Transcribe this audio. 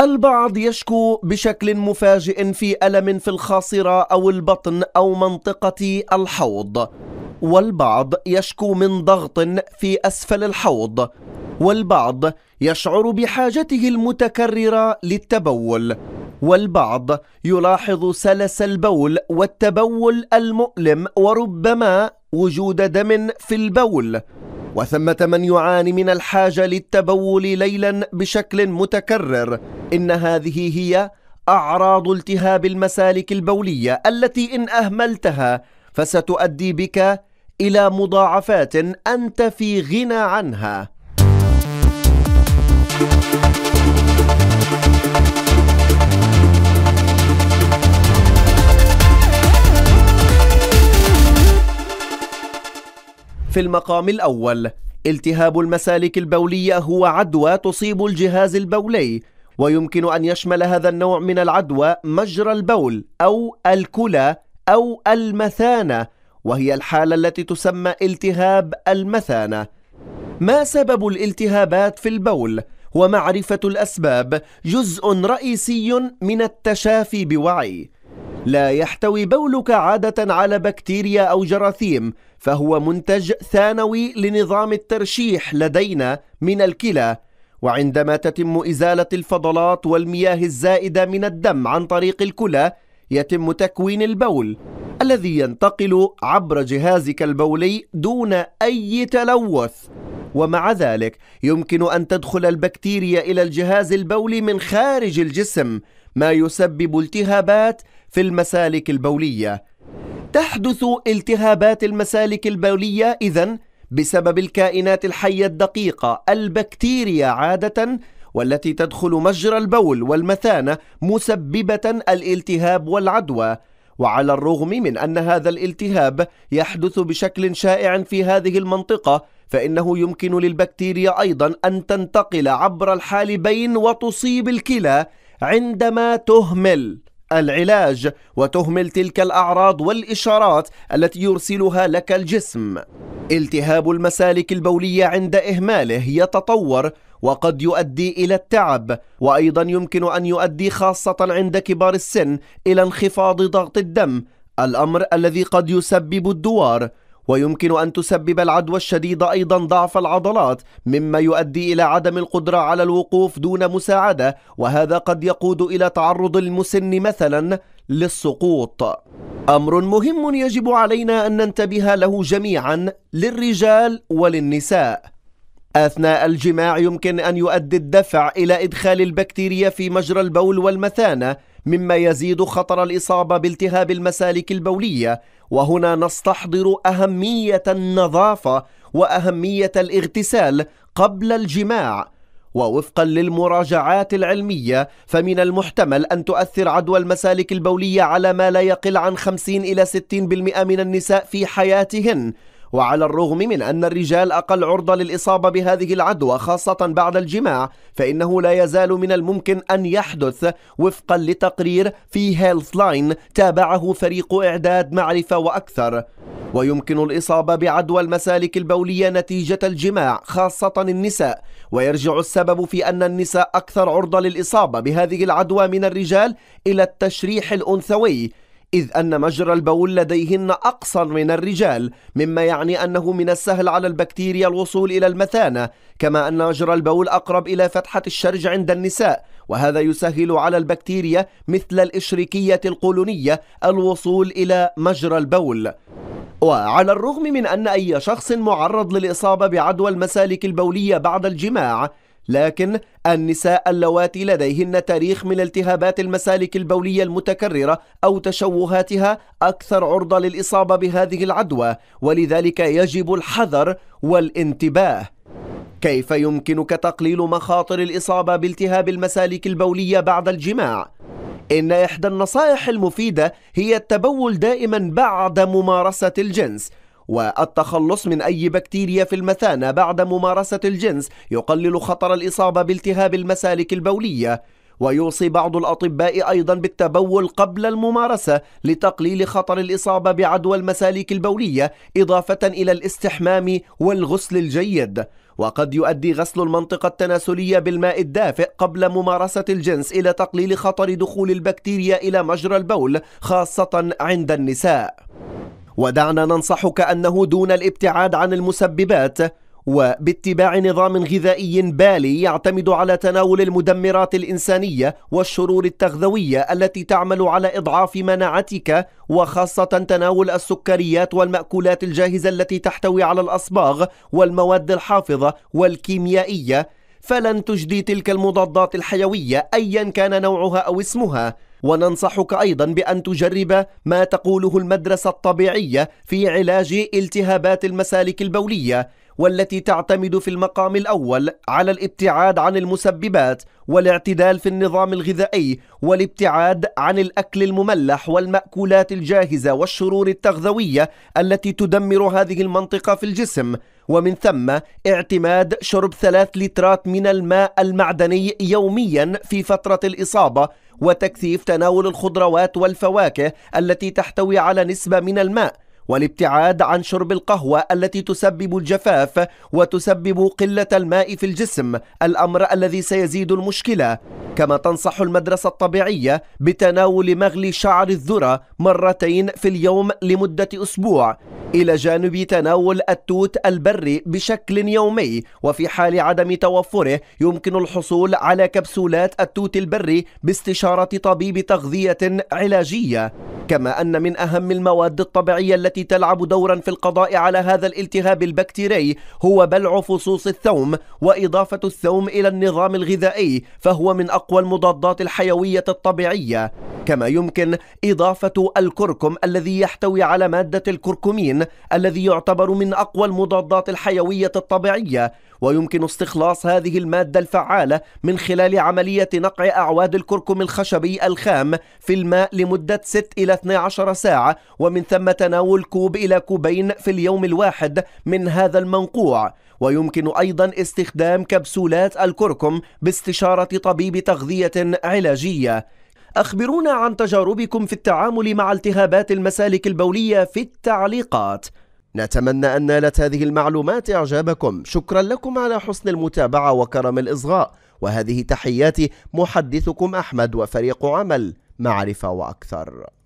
البعض يشكو بشكل مفاجئ في ألم في الخاصرة أو البطن أو منطقة الحوض والبعض يشكو من ضغط في أسفل الحوض والبعض يشعر بحاجته المتكررة للتبول والبعض يلاحظ سلس البول والتبول المؤلم وربما وجود دم في البول وثمة من يعاني من الحاجة للتبول ليلا بشكل متكرر إن هذه هي أعراض التهاب المسالك البولية التي إن أهملتها فستؤدي بك إلى مضاعفات أنت في غنى عنها. في المقام الأول التهاب المسالك البولية هو عدوى تصيب الجهاز البولي ويمكن أن يشمل هذا النوع من العدوى مجرى البول أو الكلى أو المثانة وهي الحالة التي تسمى التهاب المثانة ما سبب الالتهابات في البول؟ ومعرفة الأسباب جزء رئيسي من التشافي بوعي لا يحتوي بولك عادة على بكتيريا أو جراثيم فهو منتج ثانوي لنظام الترشيح لدينا من الكلى وعندما تتم إزالة الفضلات والمياه الزائدة من الدم عن طريق الكلى يتم تكوين البول الذي ينتقل عبر جهازك البولي دون أي تلوث ومع ذلك يمكن أن تدخل البكتيريا إلى الجهاز البولي من خارج الجسم ما يسبب التهابات في المسالك البولية تحدث التهابات المسالك البولية اذا بسبب الكائنات الحية الدقيقة البكتيريا عادة والتي تدخل مجرى البول والمثانة مسببة الالتهاب والعدوى وعلى الرغم من أن هذا الالتهاب يحدث بشكل شائع في هذه المنطقة فإنه يمكن للبكتيريا أيضا أن تنتقل عبر الحالبين وتصيب الكلى عندما تهمل العلاج وتهمل تلك الأعراض والإشارات التي يرسلها لك الجسم التهاب المسالك البولية عند إهماله يتطور وقد يؤدي إلى التعب وأيضا يمكن أن يؤدي خاصة عند كبار السن إلى انخفاض ضغط الدم الأمر الذي قد يسبب الدوار ويمكن أن تسبب العدوى الشديدة أيضا ضعف العضلات مما يؤدي إلى عدم القدرة على الوقوف دون مساعدة وهذا قد يقود إلى تعرض المسن مثلا للسقوط أمر مهم يجب علينا أن ننتبه له جميعا للرجال وللنساء أثناء الجماع يمكن أن يؤدي الدفع إلى إدخال البكتيريا في مجرى البول والمثانة مما يزيد خطر الإصابة بالتهاب المسالك البولية وهنا نستحضر أهمية النظافة وأهمية الاغتسال قبل الجماع ووفقا للمراجعات العلمية فمن المحتمل أن تؤثر عدوى المسالك البولية على ما لا يقل عن 50 إلى 60% من النساء في حياتهن وعلى الرغم من أن الرجال أقل عرضة للإصابة بهذه العدوى خاصة بعد الجماع فإنه لا يزال من الممكن أن يحدث وفقا لتقرير في هيلث لاين تابعه فريق إعداد معرفة وأكثر ويمكن الإصابة بعدوى المسالك البولية نتيجة الجماع خاصة النساء ويرجع السبب في أن النساء أكثر عرضة للإصابة بهذه العدوى من الرجال إلى التشريح الأنثوي إذ أن مجرى البول لديهن أقصر من الرجال مما يعني أنه من السهل على البكتيريا الوصول إلى المثانة كما أن مجرى البول أقرب إلى فتحة الشرج عند النساء وهذا يسهل على البكتيريا مثل الإشريكية القولونية الوصول إلى مجرى البول وعلى الرغم من أن أي شخص معرض للإصابة بعدوى المسالك البولية بعد الجماع لكن النساء اللواتي لديهن تاريخ من التهابات المسالك البولية المتكررة أو تشوهاتها أكثر عرضة للإصابة بهذه العدوى ولذلك يجب الحذر والانتباه كيف يمكنك تقليل مخاطر الإصابة بالتهاب المسالك البولية بعد الجماع؟ إن إحدى النصائح المفيدة هي التبول دائما بعد ممارسة الجنس والتخلص من أي بكتيريا في المثانة بعد ممارسة الجنس يقلل خطر الإصابة بالتهاب المسالك البولية ويوصي بعض الأطباء أيضا بالتبول قبل الممارسة لتقليل خطر الإصابة بعدوى المسالك البولية إضافة إلى الاستحمام والغسل الجيد وقد يؤدي غسل المنطقة التناسلية بالماء الدافئ قبل ممارسة الجنس إلى تقليل خطر دخول البكتيريا إلى مجرى البول خاصة عند النساء ودعنا ننصحك أنه دون الابتعاد عن المسببات وباتباع نظام غذائي بالي يعتمد على تناول المدمرات الإنسانية والشرور التغذوية التي تعمل على إضعاف مناعتك وخاصة تناول السكريات والمأكولات الجاهزة التي تحتوي على الأصباغ والمواد الحافظة والكيميائية فلن تجدي تلك المضادات الحيوية أيا كان نوعها أو اسمها وننصحك أيضا بأن تجرب ما تقوله المدرسة الطبيعية في علاج التهابات المسالك البولية والتي تعتمد في المقام الأول على الابتعاد عن المسببات والاعتدال في النظام الغذائي والابتعاد عن الأكل المملح والمأكولات الجاهزة والشرور التغذوية التي تدمر هذه المنطقة في الجسم ومن ثم اعتماد شرب ثلاث لترات من الماء المعدني يوميا في فترة الإصابة وتكثيف تناول الخضروات والفواكه التي تحتوي على نسبة من الماء والابتعاد عن شرب القهوة التي تسبب الجفاف وتسبب قلة الماء في الجسم الأمر الذي سيزيد المشكلة كما تنصح المدرسة الطبيعية بتناول مغلي شعر الذرة مرتين في اليوم لمدة أسبوع إلى جانب تناول التوت البري بشكل يومي وفي حال عدم توفره يمكن الحصول على كبسولات التوت البري باستشارة طبيب تغذية علاجية كما أن من أهم المواد الطبيعية التي تلعب دورا في القضاء على هذا الالتهاب البكتيري هو بلع فصوص الثوم وإضافة الثوم إلى النظام الغذائي فهو من أقوى المضادات الحيوية الطبيعية كما يمكن إضافة الكركم الذي يحتوي على مادة الكركمين الأكسجين الذي يعتبر من أقوى المضادات الحيوية الطبيعية ويمكن استخلاص هذه المادة الفعالة من خلال عملية نقع أعواد الكركم الخشبي الخام في الماء لمدة 6 إلى 12 ساعة ومن ثم تناول كوب إلى كوبين في اليوم الواحد من هذا المنقوع ويمكن أيضا استخدام كبسولات الكركم باستشارة طبيب تغذية علاجية أخبرونا عن تجاربكم في التعامل مع التهابات المسالك البولية في التعليقات نتمنى أن نالت هذه المعلومات إعجابكم شكرا لكم على حسن المتابعة وكرم الإصغاء وهذه تحياتي محدثكم أحمد وفريق عمل معرفة وأكثر